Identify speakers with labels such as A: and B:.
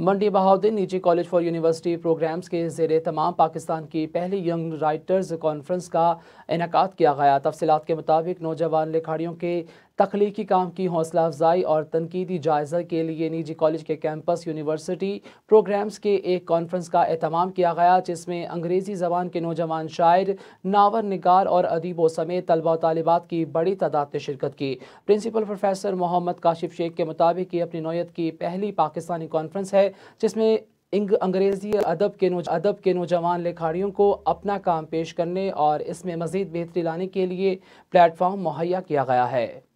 A: मंडी बहाउद्दीन निजी college for university programmes के जेर तमाम पाकिस्तान की पहली यंग राइटर्स कॉन्फ्रेंस का इनका किया गया तफसलत के मुताबिक नौजवान लिखाड़ियों के तख्लीकी काम की हौसला अफजाई और तनकीदी जायजा के लिए निजी कॉलेज के कैंपस यूनिवर्सिटी प्रोग्राम्स के एक कॉन्फ्रेंस का अहतमाम किया गया जिसमें अंग्रेज़ी ज़बान के नौजवान शायर नावर नगार और अदीबों समेत तलबा तलबात की बड़ी तादाद ने शिरकत की प्रिंसिपल प्रोफेसर मोहम्मद काशिफ शेख के मुताबिक ये अपनी नोयत की पहली पाकिस्तानी कॉन्फ्रेंस है जिसमें इंग अंग्रेज़ी अदब के अदब के नौजवान लिखाड़ियों को अपना काम पेश करने और इसमें मज़ीद बेहतरी लाने के लिए प्लेटफॉर्म मुहैया किया गया है